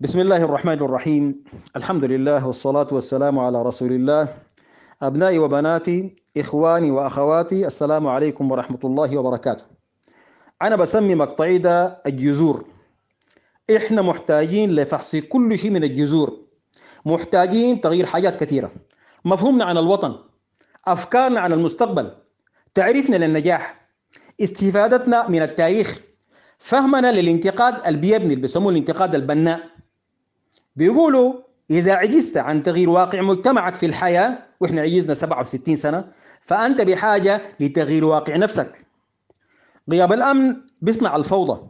بسم الله الرحمن الرحيم الحمد لله والصلاة والسلام على رسول الله أبنائي وبناتي إخواني وأخواتي السلام عليكم ورحمة الله وبركاته أنا بسمي مقطعي ده الجذور إحنا محتاجين لفحص كل شيء من الجذور محتاجين تغيير حاجات كثيرة مفهومنا عن الوطن أفكارنا عن المستقبل تعريفنا للنجاح استفادتنا من التاريخ فهمنا للانتقاد البيبني اللي بيسموه الانتقاد البناء بيقولوا إذا عجزت عن تغيير واقع مجتمعك في الحياة وإحنا عجزنا 67 سنة فأنت بحاجة لتغيير واقع نفسك غياب الأمن بيصنع الفوضى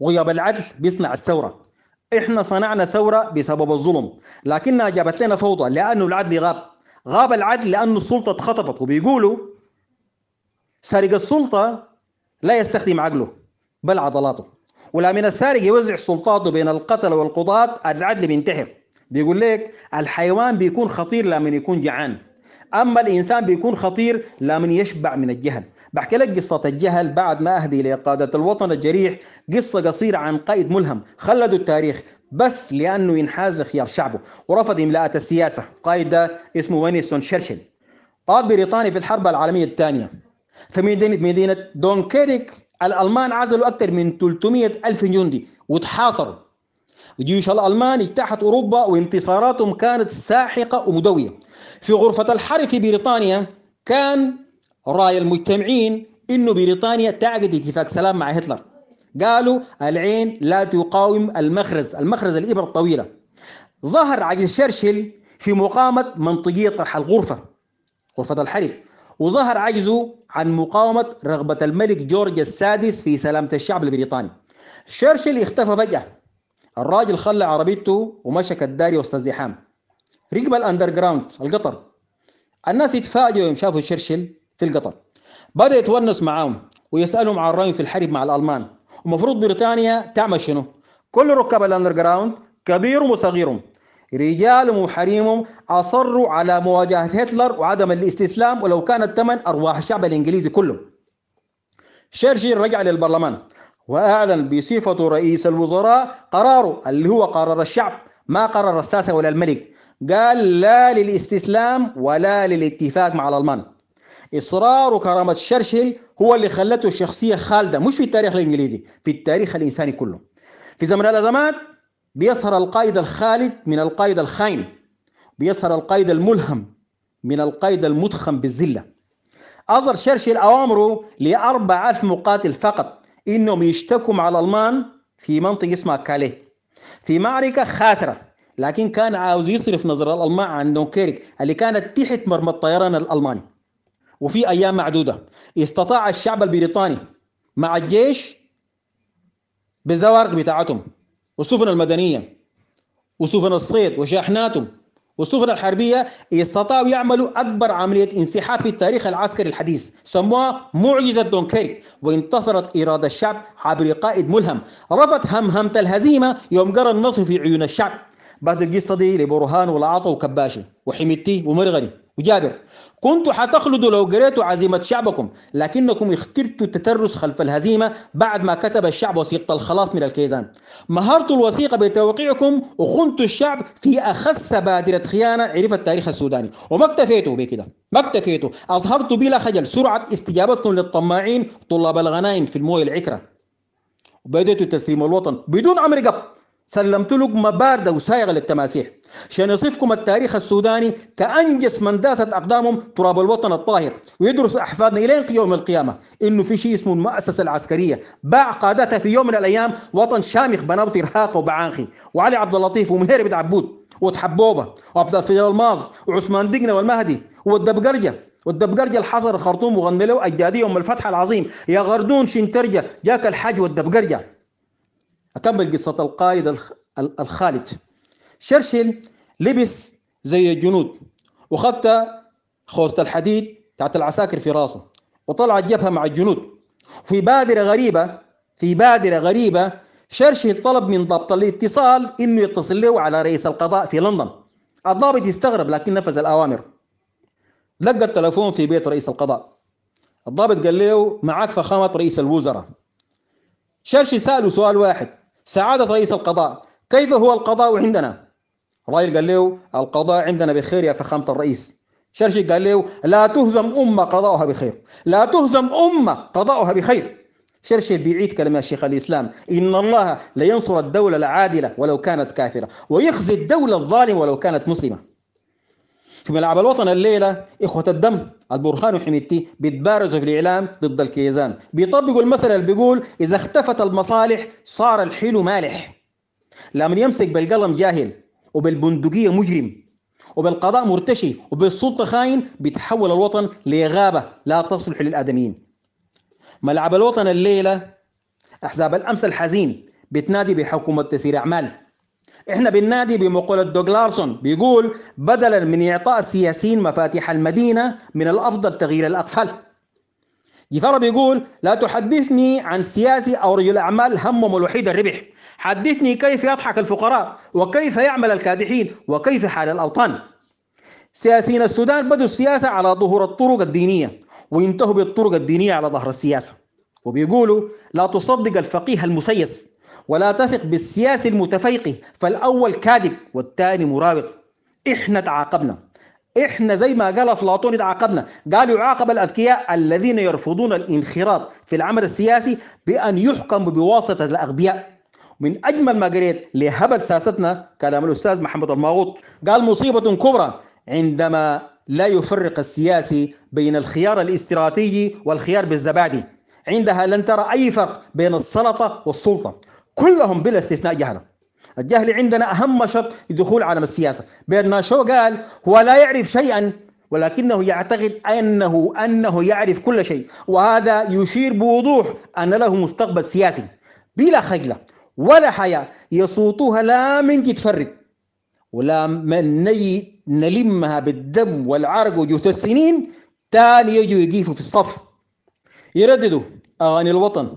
وغياب العدل بيصنع الثورة إحنا صنعنا ثورة بسبب الظلم لكنها جابت لنا فوضى لأنه العدل غاب غاب العدل لأنه السلطة اتخطفت وبيقولوا سارق السلطة لا يستخدم عقله بل عضلاته ولا من السارق يوزع سلطاته بين القتل والقضاة العدل بينتهر بيقول لك الحيوان بيكون خطير لمن يكون جعان أما الإنسان بيكون خطير لمن يشبع من الجهل بحكي لك قصة الجهل بعد ما أهدي لقادة الوطن الجريح قصة قصيرة عن قائد ملهم خلدوا التاريخ بس لأنه ينحاز لخيار شعبه ورفض إملاءة السياسة قائد ده اسمه وينستون شرشل قاد بريطاني في الحرب العالمية الثانية في مدينة دونكيرك الألمان عزلوا أكثر من 300 ألف جندي وتحاصروا جيوش الألمان اجتاحت أوروبا وانتصاراتهم كانت ساحقة ومدوية في غرفة الحرب في بريطانيا كان رأي المجتمعين إنه بريطانيا تعقد اتفاق سلام مع هتلر قالوا العين لا تقاوم المخرز المخرز الإبرة الطويلة ظهر عجز شرشل في مقامة منطقية طرح الغرفة غرفة الحرب وظهر عجزه عن مقاومة رغبة الملك جورج السادس في سلامة الشعب البريطاني شرشل اختفى فجأة الراجل خلى عربيته ومشى كالداري وسط الزحام ركب الاندرجراوند القطر الناس يتفاجئوا يوم شافوا شرشل في القطر بدأ يتونس معاهم ويسألهم عن رأيهم في الحرب مع الألمان ومفروض بريطانيا تعمل شنو كل ركاب الاندرجراوند كبيرهم وصغيرهم رجالهم وحريمهم أصروا على مواجهة هتلر وعدم الاستسلام ولو كان الثمن أرواح الشعب الإنجليزي كله شرشل رجع للبرلمان وأعلن بصفته رئيس الوزراء قراره اللي هو قرار الشعب ما قرر الساسة ولا الملك قال لا للاستسلام ولا للاتفاق مع الألمان إصرار كرامة شرشل هو اللي خلته شخصية خالدة مش في التاريخ الإنجليزي في التاريخ الإنساني كله في زمن الأزمات بيظهر القائد الخالد من القائد الخاين بيظهر القائد الملهم من القائد المدخم بالذلة أظهر شرشل أوامره لأربع ألف مقاتل فقط إنهم يشتكوا مع الألمان في منطقة اسمها كاليه في معركة خاسرة لكن كان عاوز يصرف نظر الألمان عن دونكيرك اللي كانت تحت مرمى الطيران الألماني وفي أيام معدودة استطاع الشعب البريطاني مع الجيش بزوارق بتاعتهم والسفن المدنية وسفن الصيد وشاحناتهم والسفن الحربية استطاعوا يعملوا أكبر عملية انسحاب في التاريخ العسكري الحديث سموها معجزة دونكيرك وانتصرت إرادة الشعب عبر قائد ملهم رفض همهمة الهزيمة يوم قرى النصر في عيون الشعب بعد القصة دي لبرهان والعطا وكباشي وحميتي ومرغني وجابر كنت حتخلدوا لو قريت عزيمة شعبكم لكنكم اخترتوا التترس خلف الهزيمة بعد ما كتب الشعب وثيقة الخلاص من الكيزان مهرتوا الوثيقة بتوقيعكم وخنتوا الشعب في أخس بادرة خيانة عرف التاريخ السوداني وما اكتفيتوا بكده ما اكتفيتوا أظهرتوا بلا خجل سرعة استجابتكم للطماعين طلاب الغنائم في المويه العكرة وبدأتوا تسليم الوطن بدون أمر قبل سلمت لقمة باردة وسايغة للتماسيح عشان يصفكم التاريخ السوداني كأنجس من داست أقدامهم تراب الوطن الطاهر ويدرس أحفادنا إلى يوم القيامة إنه في شيء اسمه المؤسسة العسكرية باع قادتها في يوم من الأيام وطن شامخ بنوت إرهاق وبعانخي وعلي عبد اللطيف ومهير بن عبود وتحبوبة وعبد الفجر الماز وعثمان دقنة والمهدي والدبقرجة والدبقرجة الحصر الخرطوم وغنى له أجدادي أم الفتح العظيم يا غردون شنترجة جاك الحج والدبقرجة أكمل قصة القائد الخالد شرشل لبس زي الجنود وخدت خوذة الحديد تحت العساكر في راسه وطلع الجبهة مع الجنود في بادرة غريبة في بادرة غريبة شرشل طلب من ضابط الاتصال انه يتصل له على رئيس القضاء في لندن الضابط يستغرب لكن نفذ الاوامر لقى التلفون في بيت رئيس القضاء الضابط قال له معك فخامة رئيس الوزراء شرشل سأله سؤال واحد سعادة رئيس القضاء كيف هو القضاء عندنا؟ رايل قال له القضاء عندنا بخير يا فخامة الرئيس شرشي قال له لا تهزم أمة قضاؤها بخير لا تهزم أمة قضاؤها بخير شرشي بيعيد كلمة شيخ الإسلام إن الله لينصر الدولة العادلة ولو كانت كافرة ويخزي الدولة الظالمة ولو كانت مسلمة في ملعب الوطن الليلة إخوة الدم البرهان وحميتي بيتبارزوا في الإعلام ضد الكيزان بيطبقوا المثل اللي بيقول إذا اختفت المصالح صار الحلو مالح لمن يمسك بالقلم جاهل وبالبندقية مجرم وبالقضاء مرتشي وبالسلطة خاين بيتحول الوطن لغابة لا تصلح للآدميين ملعب الوطن الليلة أحزاب الأمس الحزين بتنادي بحكومة تسيير أعمال احنا بننادي بمقولة دوغ لارسون بيقول بدلا من إعطاء السياسيين مفاتيح المدينة من الأفضل تغيير الأقفال جيفارا بيقول لا تحدثني عن سياسي أو رجل أعمال همه الوحيد الربح حدثني كيف يضحك الفقراء وكيف يعمل الكادحين وكيف حال الأوطان سياسيين السودان بدوا السياسة على ظهور الطرق الدينية وينتهوا بالطرق الدينية على ظهر السياسة وبيقولوا لا تصدق الفقيه المسيس ولا تثق بالسياسي المتفيقه فالأول كاذب والثاني مراوغ إحنا تعاقبنا إحنا زي ما قال أفلاطون تعاقبنا قال يعاقب الأذكياء الذين يرفضون الانخراط في العمل السياسي بأن يحكم بواسطة الأغبياء من أجمل ما قريت لهبل ساستنا كلام الأستاذ محمد الماغوط قال مصيبة كبرى عندما لا يفرق السياسي بين الخيار الاستراتيجي والخيار بالزبادي عندها لن ترى أي فرق بين السلطة والسلطة كلهم بلا استثناء جهلة الجهل عندنا أهم شرط لدخول عالم السياسة بينما شو قال هو لا يعرف شيئا ولكنه يعتقد أنه أنه يعرف كل شيء وهذا يشير بوضوح أن له مستقبل سياسي بلا خجلة ولا حياة يصوتها لا من تفرق ولا من نلمها بالدم والعرق وجهة السنين تاني يجوا يقيفوا في الصف يردد أغاني الوطن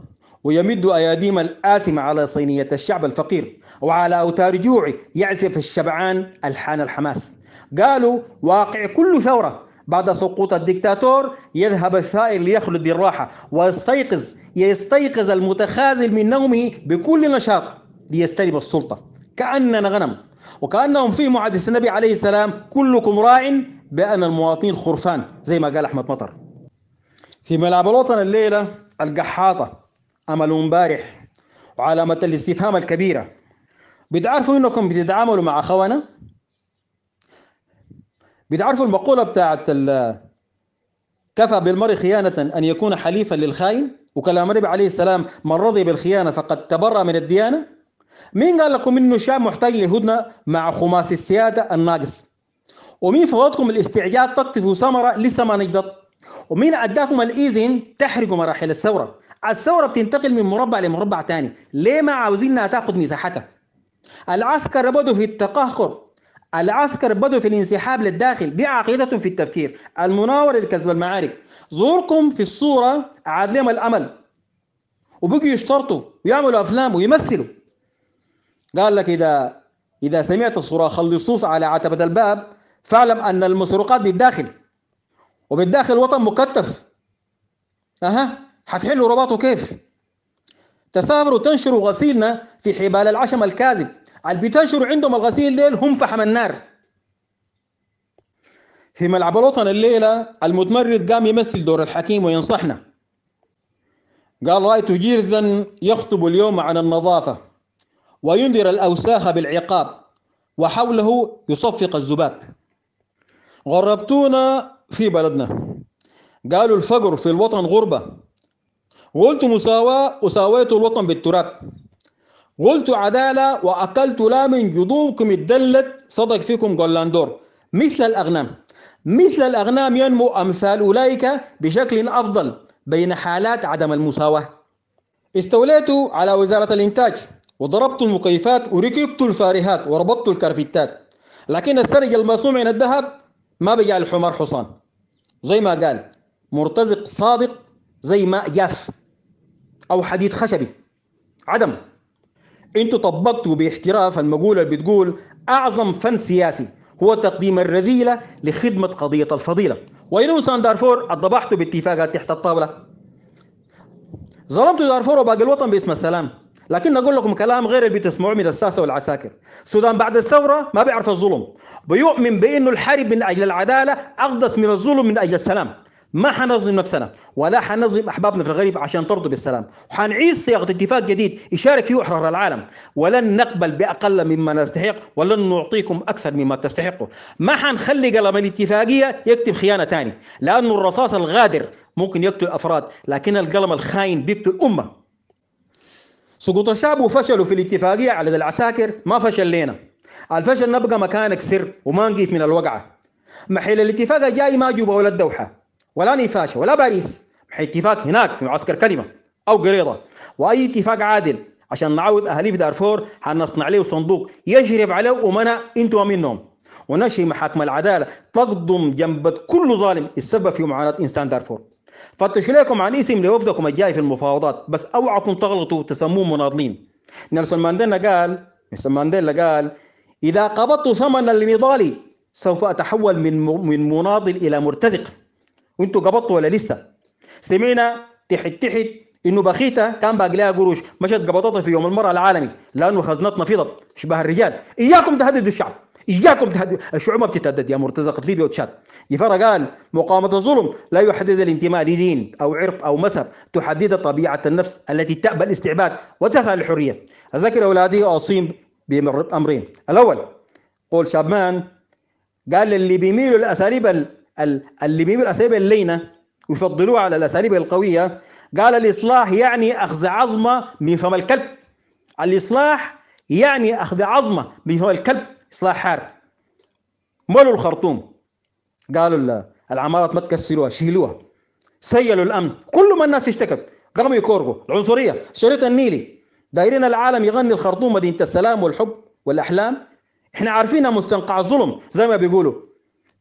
ويمد أياديم الآثمة على صينية الشعب الفقير وعلى أوتار جوعه يعزف الشبعان ألحان الحماس قالوا واقع كل ثورة بعد سقوط الدكتاتور يذهب الثائر ليخلد الراحة ويستيقظ يستيقظ المتخاذل من نومه بكل نشاط ليستلم السلطة كأننا غنم وكأنهم فهموا حديث النبي عليه السلام كلكم راع بأن المواطنين خرفان زي ما قال أحمد مطر في ملعب الوطن الليلة القحاطة أمل مبارح وعلامة الاستفهام الكبيرة بتعرفوا إنكم بتتعاملوا مع أخوانا بتعرفوا المقولة بتاعت كفى بالمرء خيانة أن يكون حليفا للخاين وكلام النبي عليه السلام من رضي بالخيانة فقد تبرأ من الديانة مين قال لكم إنه الشام محتاج لهدنة مع خماس السيادة الناقص ومين فوضكم الاستعجال تقطف ثمرة لسه ما نجدت ومين اداكم الاذن تحرقوا مراحل الثوره الثوره بتنتقل من مربع لمربع تاني ليه ما عاوزينها تاخذ مساحتها العسكر بدوا في التقهقر العسكر بدوا في الانسحاب للداخل دي عقيدتهم في التفكير المناور لكسب المعارك ظهوركم في الصورة عاد لهم الأمل وبقوا يشترطوا ويعملوا أفلام ويمثلوا قال لك إذا إذا سمعت الصراخ الصوص على عتبة الباب فاعلم أن المسروقات بالداخل وبالداخل الوطن مكتف أها هتحلوا رباطه كيف تسافروا تنشروا غسيلنا في حبال العشم الكاذب اللي بتنشروا عندهم الغسيل ديل هم فحم النار في ملعب الوطن الليلة المتمرد قام يمثل دور الحكيم وينصحنا قال رأيت جيرزا يخطب اليوم عن النظافة وينذر الأوساخ بالعقاب وحوله يصفق الذباب غربتونا في بلدنا قالوا الفقر في الوطن غربة قلت مساواة وساويت الوطن بالتراب قلت عدالة وأكلت لا من جذوكم الدلت صدق فيكم جلاندور مثل الأغنام مثل الأغنام ينمو أمثال أولئك بشكل أفضل بين حالات عدم المساواة استوليت على وزارة الإنتاج وضربت المكيفات وركبت الفارهات وربطت الكرفتات لكن السرج المصنوع من الذهب ما بيجعل الحمار حصان زي ما قال مرتزق صادق زي ماء جاف أو حديد خشبي عدم انتوا طبقتوا باحتراف المقولة اللي بتقول أعظم فن سياسي هو تقديم الرذيلة لخدمة قضية الفضيلة سان دارفور اتضبحتوا باتفاقات تحت الطاولة ظلمتوا دارفور وباقي الوطن باسم السلام لكن اقول لكم كلام غير اللي بتسمعوه من الساسه والعساكر السودان بعد الثوره ما بيعرف الظلم بيؤمن بانه الحرب من اجل العداله اقدس من الظلم من اجل السلام ما حنظلم نفسنا ولا حنظلم احبابنا في الغرب عشان ترضوا بالسلام وحنعيد صياغه اتفاق جديد يشارك فيه احرار العالم ولن نقبل باقل مما نستحق ولن نعطيكم اكثر مما تستحقوا ما حنخلي قلم الاتفاقيه يكتب خيانه ثاني لانه الرصاص الغادر ممكن يقتل افراد لكن القلم الخاين بيقتل امه سقوط الشعب وفشلوا في الاتفاقية على العساكر ما فشل لينا الفشل نبقى مكانك سر وما نقيف من الوقعة محل الاتفاق الجاي ما جوبه ولا الدوحة ولا نفاش ولا باريس محل اتفاق هناك في معسكر كلمة أو قريضة وأي اتفاق عادل عشان نعود أهالي في دارفور حنصنع له صندوق يشرب عليه ومنع انتوا منهم ونشي محاكم العدالة تقضم جنب كل ظالم السبب في معاناة إنسان دارفور فتش لكم عن اسم لوفدكم الجاي في المفاوضات بس اوعكم تغلطوا تسموه مناضلين نيلسون مانديلا قال نيلسون مانديلا قال اذا قبضت ثمن لنضالي سوف اتحول من من مناضل الى مرتزق وانتوا قبضتوا ولا لسه سمعنا تحت تحت انه بخيتا كان باقي لها قروش مشت قبضتها في يوم المراه العالمي لانه خزنتنا فضت شبه الرجال اياكم تهددوا الشعب اياكم تهدد الشعوب ما بتتهدد يا مرتزق ليبيا وتشاد يفرق قال مقاومه الظلم لا يحدد الانتماء لدين او عرق او مذهب تحدد طبيعه النفس التي تابى الاستعباد وتسعى للحريه اذكر اولادي اصيب بامرين الاول قول شابمان قال اللي بيميلوا الاساليب اللي بيميلوا الاساليب اللينه ويفضلوها على الاساليب القويه قال الاصلاح يعني اخذ عظمه من فم الكلب الاصلاح يعني اخذ عظمه من فم الكلب اصلاح حار مولوا الخرطوم قالوا العمارات ما تكسروها شيلوها سيلوا الامن كل ما الناس اشتكت قاموا يكورقوا العنصريه الشريط النيلي دايرين العالم يغني الخرطوم مدينه السلام والحب والاحلام احنا عارفينها مستنقع الظلم زي ما بيقولوا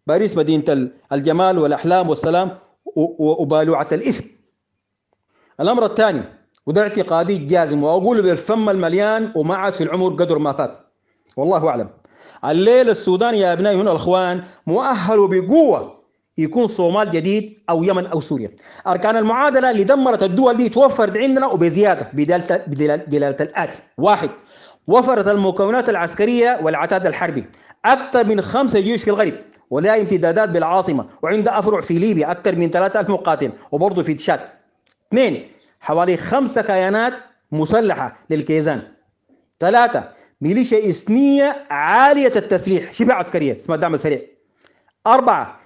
باريس مدينه الجمال والاحلام والسلام وبالوعه الاثم الامر الثاني وده اعتقادي جازم واقوله بالفم المليان وما عاد في العمر قدر ما فات والله اعلم الليلة السودان يا أبنائي هنا الأخوان مؤهل بقوة يكون صومال جديد أو يمن أو سوريا أركان المعادلة اللي دمرت الدول دي توفرت عندنا وبزيادة بدلالة الآتي واحد وفرت المكونات العسكرية والعتاد الحربي أكثر من خمسة جيوش في الغرب ولها امتدادات بالعاصمة وعند أفرع في ليبيا أكثر من 3000 مقاتل وبرضه في تشاد اثنين حوالي خمسة كيانات مسلحة للكيزان ثلاثة ميليشيا إثنية عالية التسليح شبه عسكرية اسمها الدعم السريع أربعة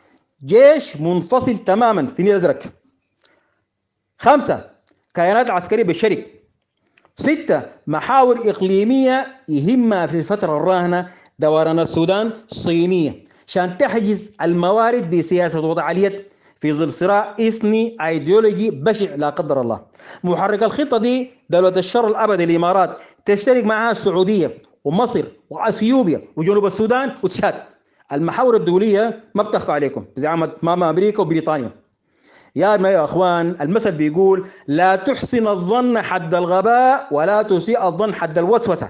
جيش منفصل تماما في النيل الأزرق خمسة كيانات عسكرية بالشرك ستة محاور إقليمية يهمها في الفترة الراهنة دوران السودان الصينية عشان تحجز الموارد بسياسة اليد في ظل صراع إثني أيديولوجي بشع لا قدر الله محرك الخطة دي دولة الشر الأبدي الإمارات تشترك معها السعودية ومصر وأثيوبيا وجنوب السودان وتشاد المحاور الدولية ما بتخفى عليكم زعامة ماما أمريكا وبريطانيا يا ما يا اخوان المثل بيقول لا تحسن الظن حد الغباء ولا تسيء الظن حد الوسوسه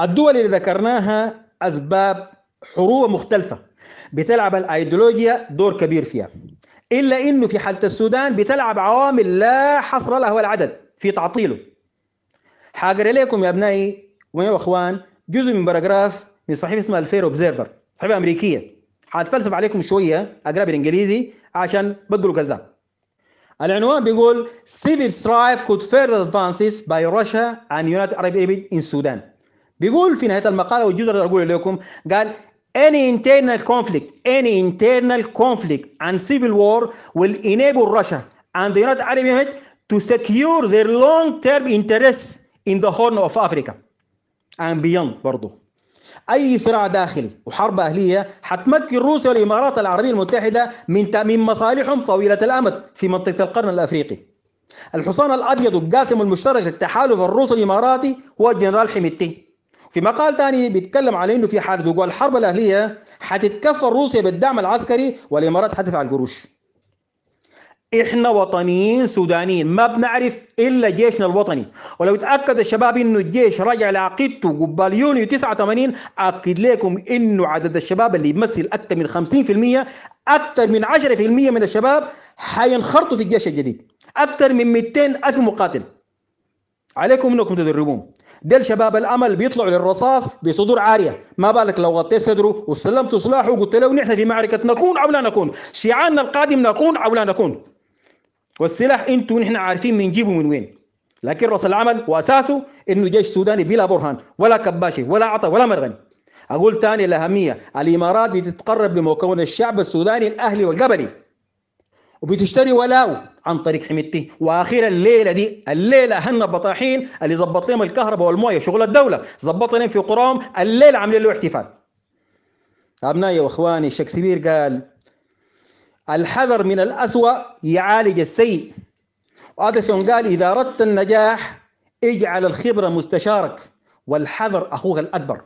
الدول اللي ذكرناها اسباب حروب مختلفه بتلعب الايديولوجيا دور كبير فيها الا انه في حاله السودان بتلعب عوامل لا حصر لها ولا عدد في تعطيله حاقرا لكم يا ابنائي ويا اخوان جزء من باراجراف من صحيفه اسمها الفير اوبزيرفر صحيفه امريكيه حاتفلسف عليكم شويه اقرا بالانجليزي عشان بدلوا كذاب العنوان بيقول civil strife could further advances by Russia and United Arab Emirates in Sudan بيقول في نهاية المقالة والجزء اللي أقول لكم قال any internal conflict any internal conflict and civil war will enable Russia and the United Arab Emirates to secure their long-term interests in the horn of Africa and beyond برضه اي صراع داخلي وحرب اهليه حتمكن روسيا والامارات العربيه المتحده من تامين مصالحهم طويله الامد في منطقه القرن الافريقي. الحصان الابيض القاسم المشترك للتحالف الروسي الاماراتي هو الجنرال حميتي. في مقال ثاني بيتكلم على انه في حاله وقوع الحرب الاهليه حتتكفل روسيا بالدعم العسكري والامارات حتدفع القروش. احنا وطنيين سودانيين ما بنعرف الا جيشنا الوطني ولو تاكد الشباب انه الجيش رجع لعقيدته قبال يونيو 89 اكد لكم انه عدد الشباب اللي يمثل اكثر من 50% اكثر من 10% من الشباب حينخرطوا في الجيش الجديد اكثر من 200 الف مقاتل عليكم انكم تدربون ديل شباب الامل بيطلعوا للرصاص بصدور عاريه ما بالك لو غطيت صدره وسلمت سلاحه وقلت له نحن في معركه نكون او لا نكون شيعاننا القادم نكون او لا نكون والسلاح انتوا نحن عارفين بنجيبه من وين لكن راس العمل واساسه انه جيش سوداني بلا برهان ولا كباشه ولا عطا ولا مرغني اقول ثاني الاهميه الامارات بتتقرب لمكون الشعب السوداني الاهلي والقبلي وبتشتري ولاءه عن طريق حميدتي واخيرا الليله دي الليله هن بطاحين اللي ظبط لهم الكهرباء والمويه شغل الدوله ظبط لهم في قراهم الليله عاملين له احتفال ابنائي واخواني شكسبير قال الحذر من الأسوأ يعالج السيء وأدسون قال إذا أردت النجاح اجعل الخبرة مستشارك والحذر أخوك الأكبر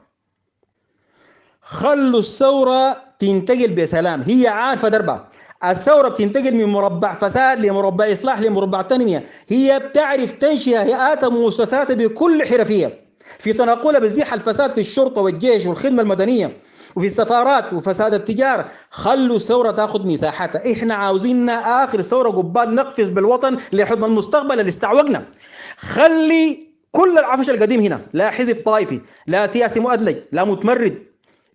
خلوا الثورة تنتقل بسلام هي عارفة دربها الثورة بتنتقل من مربع فساد لمربع إصلاح لمربع تنمية هي بتعرف تنشئ هيئات ومؤسسات بكل حرفية في تناقلها بزيح الفساد في الشرطة والجيش والخدمة المدنية وفي السفارات وفساد التجاره خلوا الثوره تاخذ مساحتها احنا عاوزيننا اخر ثوره قبال نقفز بالوطن لحضن المستقبل اللي استعوجنا خلي كل العفش القديم هنا لا حزب طائفي لا سياسي مؤدلج لا متمرد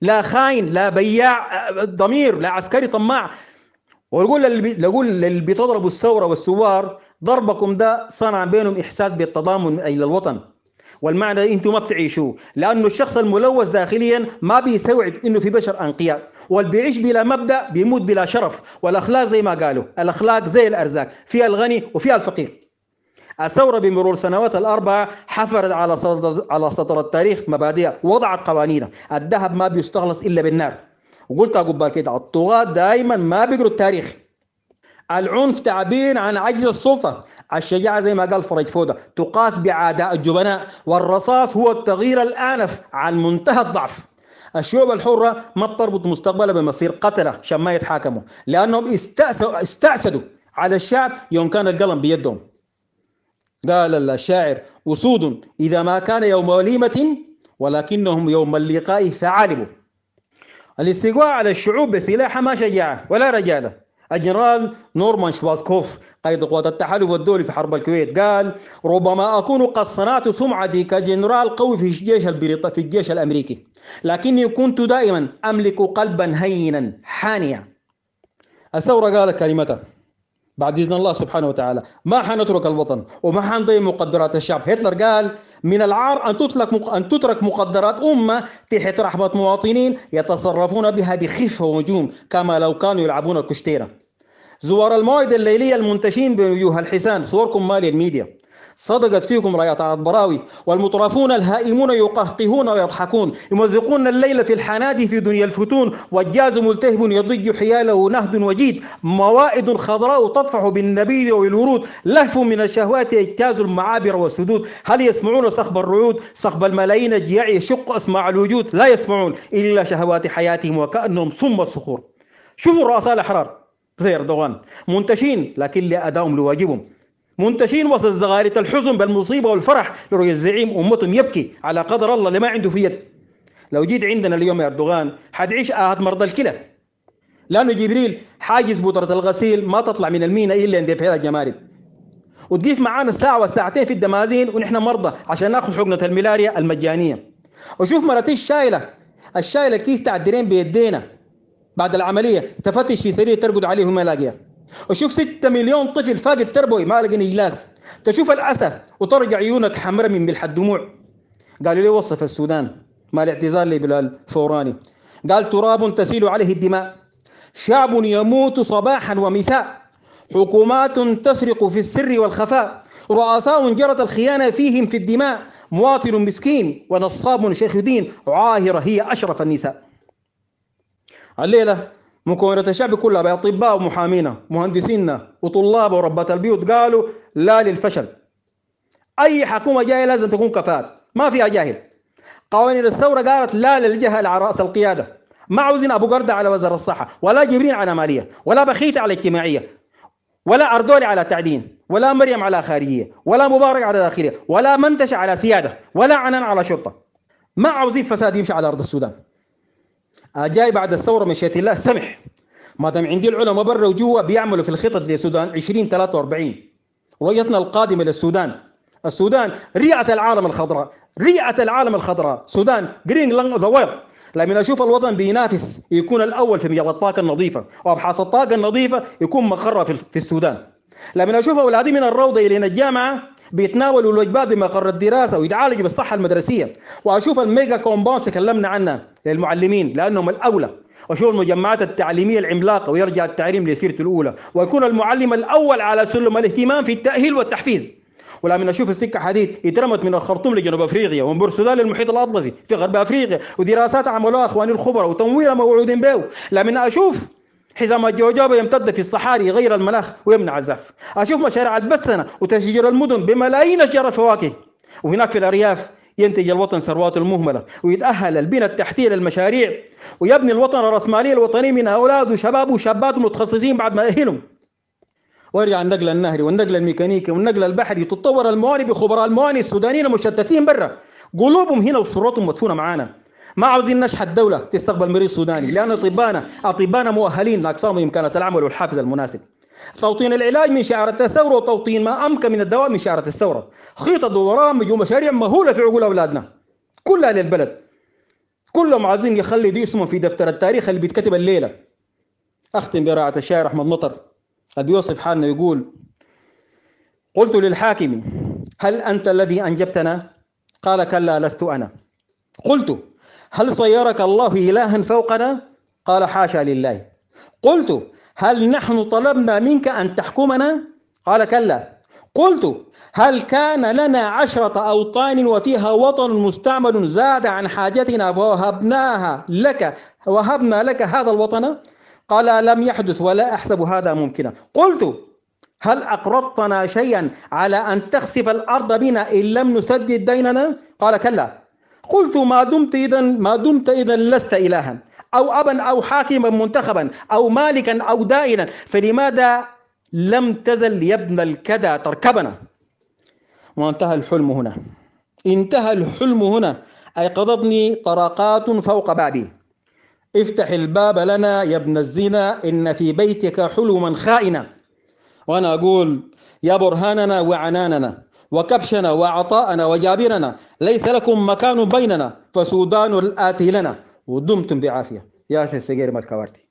لا خاين لا بياع آه، ضمير لا عسكري طماع ويقول لقول اللي بتضربوا الثوره والثوار ضربكم ده صنع بينهم احساس بالتضامن إلى الوطن والمعنى انتم ما بتعيشوه لانه الشخص الملوث داخليا ما بيستوعب انه في بشر انقياء واللي بيعيش بلا مبدا بيموت بلا شرف والاخلاق زي ما قالوا الاخلاق زي الارزاق فيها الغني وفيها الفقير الثوره بمرور السنوات الاربعه حفرت على سطر على سطر التاريخ مبادئ وضعت قوانينها الذهب ما بيستخلص الا بالنار وقلتها قبل كده الطغاة دائما ما بيقروا التاريخ العنف تعبير عن عجز السلطة الشجاعة زي ما قال فرج فودة تقاس بعداء الجبناء والرصاص هو التغيير الآنف عن منتهى الضعف الشعوب الحرة ما بتربط مستقبلها بمصير قتلة عشان ما يتحاكموا لأنهم استأسدوا على الشعب يوم كان القلم بيدهم قال الشاعر أسود إذا ما كان يوم وليمة ولكنهم يوم اللقاء ثعالب الاستقواء على الشعوب بسلاحها ما شجاعة ولا رجالة الجنرال نورمان شوازكوف قائد قوات التحالف الدولي في حرب الكويت قال ربما أكون قد صنعت سمعتي كجنرال قوي في الجيش البريطاني في الجيش الأمريكي لكني كنت دائما أملك قلبا هينا حانيا الثورة قالت كلمته بعد إذن الله سبحانه وتعالى ما حنترك الوطن وما حنضيع مقدرات الشعب هتلر قال من العار أن تترك أن تترك مقدرات أمة تحت رحمة مواطنين يتصرفون بها بخفة ونجوم كما لو كانوا يلعبون الكشتيرة زوار المواد الليلية المنتشين بوجوه الحسان صوركم مالي الميديا صدقت فيكم رايات براوي والمطرفون الهائمون يقهقهون ويضحكون يمزقون الليل في الحنادي في دنيا الفتون والجاز ملتهب يضج حياله نهد وجيد موائد خضراء تطفح بالنبيذ والورود لهف من الشهوات يجتاز المعابر والسدود هل يسمعون صخب الرعود صخب الملايين الجياع يشق أسماع الوجود لا يسمعون إلا شهوات حياتهم وكأنهم صم الصخور شوفوا الرؤساء الأحرار زي أردوغان منتشين لكن لا أداهم لواجبهم منتشين وسط زغارة الحزن بالمصيبة والفرح لرؤية الزعيم أمتهم يبكي على قدر الله اللي ما عنده في يد لو جيت عندنا اليوم يا أردوغان حتعيش آهات مرضى الكلى لأنه جبريل حاجز بودرة الغسيل ما تطلع من المينا إلا عند فعلها الجمارك وتقيف معانا الساعة والساعتين في الدمازين ونحن مرضى عشان ناخذ حقنة الملاريا المجانية وشوف مرتي الشايلة الشايلة كيس تاع الدرين بيدينا بعد العملية تفتش في سرير ترقد عليه وما لاقيها وشوف 6 مليون طفل فاقد تربوي ما لقى اجلاس تشوف الاسى وترجع عيونك حمرة من ملح الدموع قالوا لي وصف السودان ما الاعتزال لبلال فوراني قال تراب تسيل عليه الدماء شعب يموت صباحا ومساء حكومات تسرق في السر والخفاء رؤساء جرت الخيانة فيهم في الدماء مواطن مسكين ونصاب شيخ دين عاهرة هي أشرف النساء الليلة مكونة الشعب كلها بأطباء ومحامينا مهندسينا وطلاب وربات البيوت قالوا لا للفشل أي حكومة جاية لازم تكون كفاءة ما فيها جاهل قوانين الثورة قالت لا للجهل على رأس القيادة ما عاوزين أبو قردة على وزارة الصحة ولا جبرين على مالية ولا بخيت على اجتماعية ولا أردولي على تعدين ولا مريم على خارجية ولا مبارك على داخلية ولا منتش على سيادة ولا عنان على شرطة ما عاوزين فساد يمشي على أرض السودان جاي بعد الثورة مشيت الله سمح ما دام عندي العلماء برا وجوا بيعملوا في الخطط للسودان 2043 رؤيتنا القادمة للسودان السودان ريعة العالم الخضراء ريعة العالم الخضراء سودان جرين لانج ذا ويل لما اشوف الوطن بينافس يكون الاول في مجال الطاقه النظيفه وابحاث الطاقه النظيفه يكون مقرها في السودان لما اشوف اولادي من الروضه الى الجامعه بيتناولوا الوجبات بمقر الدراسه ويتعالجوا بالصحه المدرسيه واشوف الميجا كومباوندز تكلمنا عنها للمعلمين لانهم الاولى وأشوف المجمعات التعليميه العملاقه ويرجع التعليم لسيرته الاولى ويكون المعلم الاول على سلم الاهتمام في التاهيل والتحفيز ولا من اشوف السكه حديد اترمت من الخرطوم لجنوب افريقيا ومن بورسودان للمحيط الاطلسي في غرب افريقيا ودراسات عملوها اخواني الخبراء وتمويلها موعودين به لا من اشوف حزام الجوجوبة يمتد في الصحاري غير المناخ ويمنع الزحف أشوف مشاريع البسنة وتشجير المدن بملايين أشجار الفواكه وهناك في الأرياف ينتج الوطن ثرواته المهملة ويتأهل البنى التحتية للمشاريع ويبني الوطن الرأسمالية الوطني من أولاد وشباب وشابات متخصصين بعد ما أهلهم ويرجع النقل النهري والنقل الميكانيكي والنقل البحري تتطور المواني بخبراء المواني السودانيين المشتتين برا قلوبهم هنا وصورتهم مدفونة معانا ما عاوزين نشحت دولة تستقبل مريض سوداني لأن أطبانا أطبانا مؤهلين لأقسام إمكانة العمل والحافز المناسب توطين العلاج من شعارة الثورة وتوطين ما أمكن من الدواء من شعارة الثورة خيطة ودرامج ومشاريع مهولة في عقول أولادنا كلها للبلد كلهم عايزين دي اسمهم في دفتر التاريخ اللي بيتكتب الليلة أختم براعة الشاعر أحمد مطر أبي بيوصف حالنا يقول قلت للحاكم هل أنت الذي أنجبتنا؟ قال كلا لست أنا قلت هل صيرك الله إلها فوقنا؟ قال حاشا لله قلت هل نحن طلبنا منك أن تحكمنا؟ قال كلا قلت هل كان لنا عشرة أوطان وفيها وطن مستعمل زاد عن حاجتنا فوهبناها لك وهبنا لك هذا الوطن؟ قال لم يحدث ولا أحسب هذا ممكنا قلت هل أقرضتنا شيئا على أن تخسف الأرض بنا إن لم نسدد ديننا؟ قال كلا قلت ما دمت إذا ما دمت إذا لست إلها أو أبا أو حاكما منتخبا أو مالكا أو دائنا فلماذا لم تزل يا ابن الكدى تركبنا وانتهى الحلم هنا انتهى الحلم هنا أيقظتني طرقات فوق بابي افتح الباب لنا يا ابن الزنا إن في بيتك حلما خائنا وأنا أقول يا برهاننا وعناننا وكبشنا وعطاءنا وجابرنا ليس لكم مكان بيننا فسودان الآتي لنا ودمتم بعافية ياسين سجير مالكوارتي